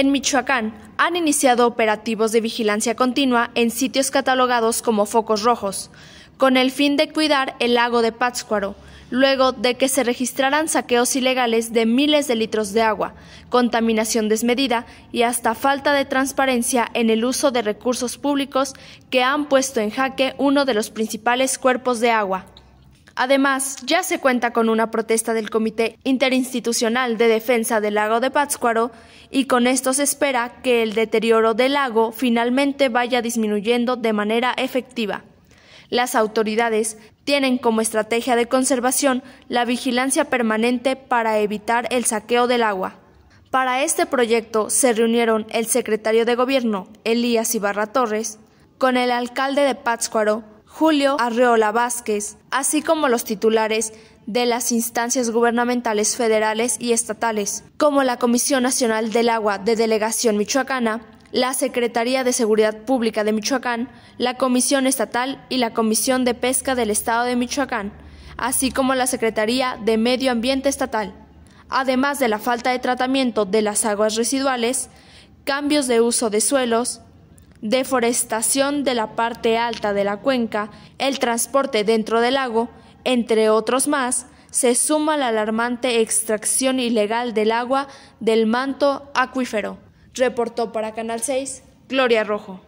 En Michoacán han iniciado operativos de vigilancia continua en sitios catalogados como focos rojos, con el fin de cuidar el lago de Pátzcuaro, luego de que se registraran saqueos ilegales de miles de litros de agua, contaminación desmedida y hasta falta de transparencia en el uso de recursos públicos que han puesto en jaque uno de los principales cuerpos de agua. Además, ya se cuenta con una protesta del Comité Interinstitucional de Defensa del Lago de Pátzcuaro y con esto se espera que el deterioro del lago finalmente vaya disminuyendo de manera efectiva. Las autoridades tienen como estrategia de conservación la vigilancia permanente para evitar el saqueo del agua. Para este proyecto se reunieron el secretario de Gobierno, Elías Ibarra Torres, con el alcalde de Pátzcuaro, Julio Arreola Vázquez, así como los titulares de las instancias gubernamentales federales y estatales, como la Comisión Nacional del Agua de Delegación Michoacana, la Secretaría de Seguridad Pública de Michoacán, la Comisión Estatal y la Comisión de Pesca del Estado de Michoacán, así como la Secretaría de Medio Ambiente Estatal, además de la falta de tratamiento de las aguas residuales, cambios de uso de suelos, deforestación de la parte alta de la cuenca, el transporte dentro del lago, entre otros más, se suma la alarmante extracción ilegal del agua del manto acuífero, reportó para Canal 6 Gloria Rojo.